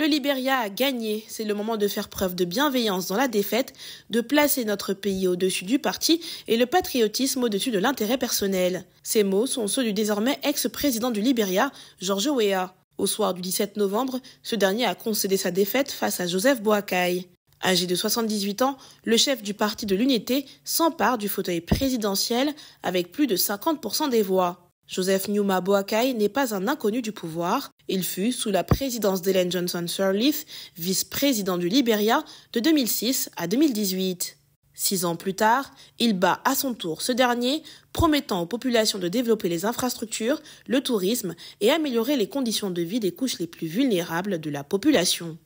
Le Liberia a gagné. C'est le moment de faire preuve de bienveillance dans la défaite, de placer notre pays au-dessus du parti et le patriotisme au-dessus de l'intérêt personnel. Ces mots sont ceux du désormais ex-président du Liberia, George Weah. Au soir du 17 novembre, ce dernier a concédé sa défaite face à Joseph Boakai. Âgé de 78 ans, le chef du parti de l'unité s'empare du fauteuil présidentiel avec plus de 50% des voix. Joseph Nyuma Boakai n'est pas un inconnu du pouvoir. Il fut, sous la présidence d'Ellen Johnson Sirleaf, vice-président du Liberia de 2006 à 2018. Six ans plus tard, il bat à son tour ce dernier, promettant aux populations de développer les infrastructures, le tourisme et améliorer les conditions de vie des couches les plus vulnérables de la population.